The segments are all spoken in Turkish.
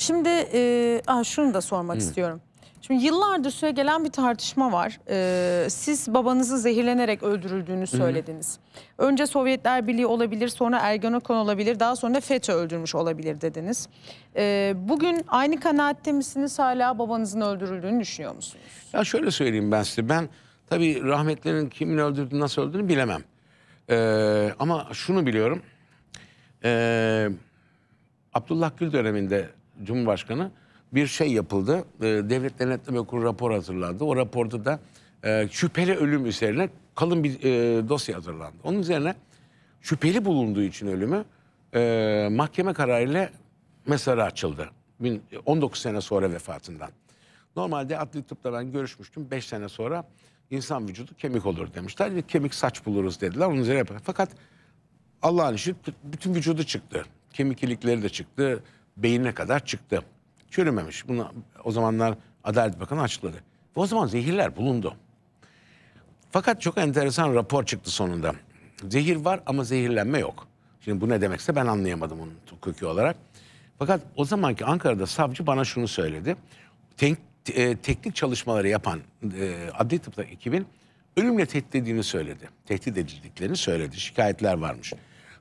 Şimdi e, ah, şunu da sormak Hı. istiyorum. Şimdi yıllardır süre gelen bir tartışma var. Ee, siz babanızı zehirlenerek öldürüldüğünü söylediniz. Hı Önce Sovyetler Birliği olabilir, sonra Ergenekon olabilir, daha sonra da FETÖ öldürmüş olabilir dediniz. Ee, bugün aynı kanaatte misiniz hala babanızın öldürüldüğünü düşünüyor musunuz? Ya şöyle söyleyeyim ben size. Ben tabii rahmetlerin kimin öldürdüğünü, nasıl öldüğünü bilemem. Ee, ama şunu biliyorum. Ee, Abdullah Gül döneminde Cumhurbaşkanı bir şey yapıldı. E, Devlet Denetleme Kurulu rapor hazırlandı. O raporda da e, şüpheli ölüm üzerine kalın bir e, dosya hazırlandı. Onun üzerine şüpheli bulunduğu için ölümü e, mahkeme kararıyla mesela açıldı. 19 sene sonra vefatından. Normalde adli tıpta ben görüşmüştüm. 5 sene sonra insan vücudu kemik olur demişler. kemik saç buluruz dediler. Onun üzerine yapar. Fakat Allah'ın işi bütün vücudu çıktı. Kemik ilikleri de çıktı beynine kadar çıktı. Çürümemiş. Bunu o zamanlar Adalet Bakanı açıkladı. Ve o zaman zehirler bulundu. Fakat çok enteresan rapor çıktı sonunda. Zehir var ama zehirlenme yok. Şimdi bu ne demekse ben anlayamadım onu kökü olarak. Fakat o zamanki Ankara'da savcı bana şunu söyledi. Tek, e, teknik çalışmaları yapan e, adli tıpta ekibin ölümle tehdit tehditlediğini söyledi. Tehdit edildiklerini söyledi. Şikayetler varmış.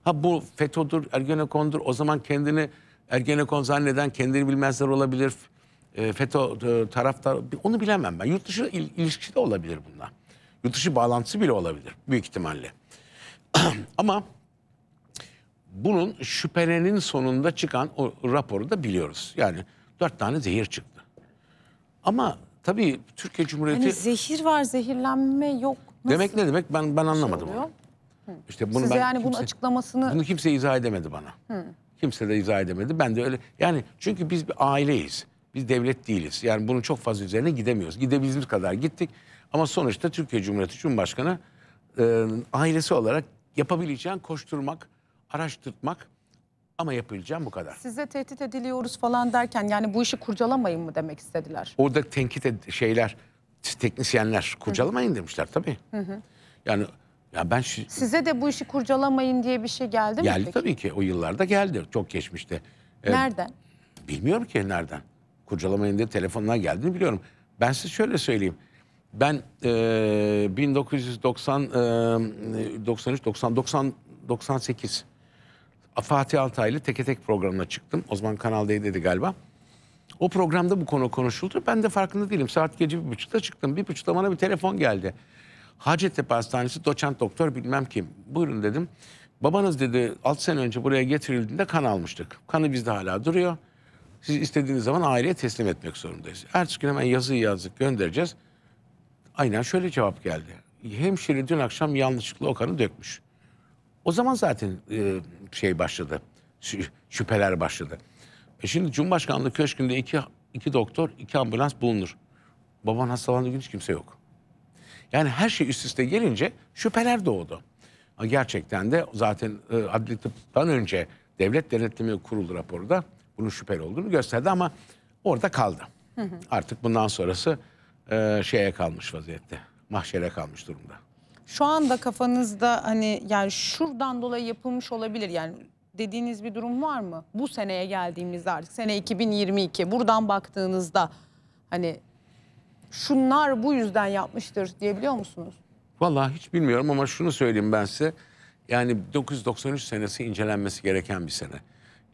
Ha bu FETÖ'dür, Ergenekon'dur o zaman kendini Ergenekon zanneden kendini bilmezler olabilir. E, FETÖ e, taraftar onu bilemem ben. Yurt dışı il, ilişkisi de olabilir bunlar. Yurt dışı bağlantısı bile olabilir büyük ihtimalle. Ama bunun şüphelenin sonunda çıkan o raporu da biliyoruz. Yani dört tane zehir çıktı. Ama tabii Türkiye Cumhuriyeti... Yani zehir var, zehirlenme yok. Nasıl? Demek ne demek ben ben şey anlamadım. Şey İşte bunu Size ben yani kimse, bunun açıklamasını... Bunu kimse izah edemedi bana. Hı. Kimse de izah edemedi. Ben de öyle yani çünkü biz bir aileyiz. Biz devlet değiliz. Yani bunu çok fazla üzerine gidemiyoruz. Gidebildiğimiz kadar gittik. Ama sonuçta Türkiye Cumhuriyeti Cumhurbaşkanı e, ailesi olarak yapabileceğin koşturmak, araştırmak ama yapabileceğim bu kadar. Size tehdit ediliyoruz falan derken yani bu işi kurcalamayın mı demek istediler? Orada tenkit ed şeyler, teknisyenler kurcalamayın demişler tabii. Hı hı. Yani ya ben şi... Size de bu işi kurcalamayın diye bir şey geldi mi? Geldi peki? tabii ki. O yıllarda geldi. Çok geçmişte. Ee, nereden? Bilmiyorum ki nereden. Kurcalamayın diye telefondan geldiğini biliyorum. Ben size şöyle söyleyeyim. Ben e, 1990 e, 93 90 98 Fatih Altaylı teke tek programına çıktım. O zaman Kanal D'deydi galiba. O programda bu konu konuşuldu. Ben de farkında değilim. Saat gece bir buçukta çıktım. Bir buçukta bana bir telefon geldi. Hacettepe Hastanesi doçent doktor bilmem kim. Buyurun dedim. Babanız dedi 6 sene önce buraya getirildiğinde kan almıştık. Kanı bizde hala duruyor. Siz istediğiniz zaman aileye teslim etmek zorundayız. Ertesi gün hemen yazıyı yazdık göndereceğiz. Aynen şöyle cevap geldi. Hemşire dün akşam yanlışlıkla o kanı dökmüş. O zaman zaten e, şey başladı. Şüpheler başladı. E şimdi Cumhurbaşkanlığı Köşkü'nde iki, iki doktor, iki ambulans bulunur. Baban hastalandığı gün hiç kimse yok. Yani her şey üst üste gelince şüpheler doğdu. Gerçekten de zaten e, adli tıptan önce devlet denetleme kurulu raporu bunun şüpheli olduğunu gösterdi ama orada kaldı. Hı hı. Artık bundan sonrası e, şeye kalmış vaziyette. Mahşere kalmış durumda. Şu anda kafanızda hani yani şuradan dolayı yapılmış olabilir yani dediğiniz bir durum var mı? Bu seneye geldiğimizde artık sene 2022 buradan baktığınızda hani şunlar bu yüzden yapmıştır diyebiliyor musunuz? Vallahi hiç bilmiyorum ama şunu söyleyeyim ben size. Yani 1993 senesi incelenmesi gereken bir sene.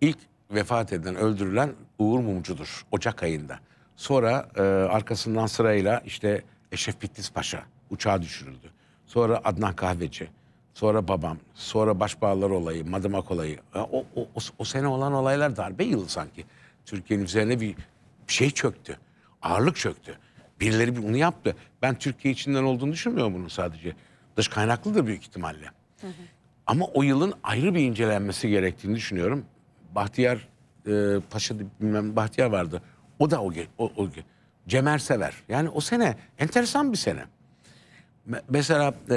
İlk vefat eden, öldürülen Uğur Mumcu'dur Ocak ayında. Sonra e, arkasından sırayla işte Eşref Bitlis Paşa uçağa düşürüldü. Sonra Adnan Kahveci, sonra babam, sonra başbağlar olayı, Madımak olayı. O, o, o, o sene olan olaylar darbe yılı sanki. Türkiye'nin üzerine bir şey çöktü, ağırlık çöktü. Birileri bunu yaptı. Ben Türkiye içinden olduğunu düşünmüyorum bunun sadece. Dış kaynaklı da büyük ihtimalle. Hı hı. Ama o yılın ayrı bir incelenmesi gerektiğini düşünüyorum. Bahtiyar e, Paşa bilmem Bahtiyar vardı. O da o, o, o Cemer Sever. Yani o sene enteresan bir sene. Mesela e,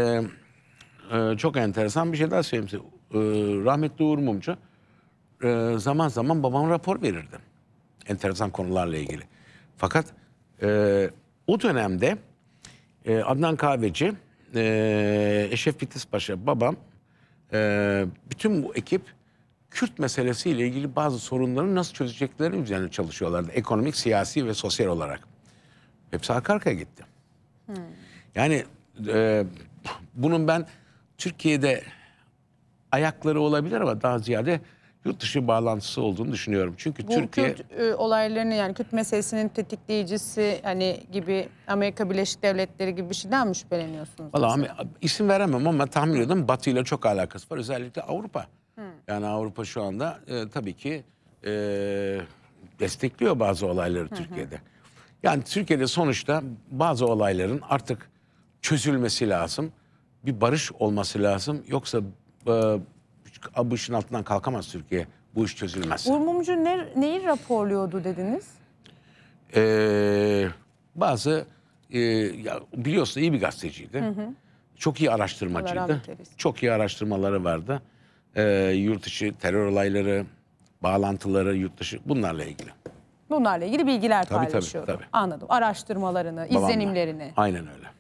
e, çok enteresan bir şey daha söyleyeyim size. E, rahmetli Uğur Mumcu e, zaman zaman babam rapor verirdi. Enteresan konularla ilgili. Fakat e, o dönemde e, Adnan Kahveci, e, Eşref Bitlis Paşa, babam, e, bütün bu ekip Kürt meselesiyle ilgili bazı sorunları nasıl çözecekleri üzerine çalışıyorlardı. Ekonomik, siyasi ve sosyal olarak. Hepsi arka arkaya gitti. Hmm. Yani e, bunun ben Türkiye'de ayakları olabilir ama daha ziyade yurt dışı bağlantısı olduğunu düşünüyorum. Çünkü Bu Türkiye Kürt e, olaylarını yani Kürt meselesinin tetikleyicisi hani gibi Amerika Birleşik Devletleri gibi bir şeyden mi şüpheleniyorsunuz? Valla isim veremem ama tahmin ediyorum Batı ile çok alakası var. Özellikle Avrupa. Hı. Yani Avrupa şu anda e, tabii ki e, destekliyor bazı olayları hı Türkiye'de. Yani Türkiye'de sonuçta bazı olayların artık çözülmesi lazım. Bir barış olması lazım. Yoksa e, bu işin altından kalkamaz Türkiye. Bu iş çözülmez. Urmumcu Mumcu ne, neyi raporluyordu dediniz? Ee, bazı e, ya biliyorsun iyi bir gazeteciydi. Hı hı. Çok iyi araştırmacıydı. Çok iyi araştırmaları vardı. Ee, yurt dışı terör olayları, bağlantıları, yurt dışı bunlarla ilgili. Bunlarla ilgili bilgiler tabii, paylaşıyordu. Tabii, tabii. Anladım. Araştırmalarını, Babamla. izlenimlerini. Aynen öyle.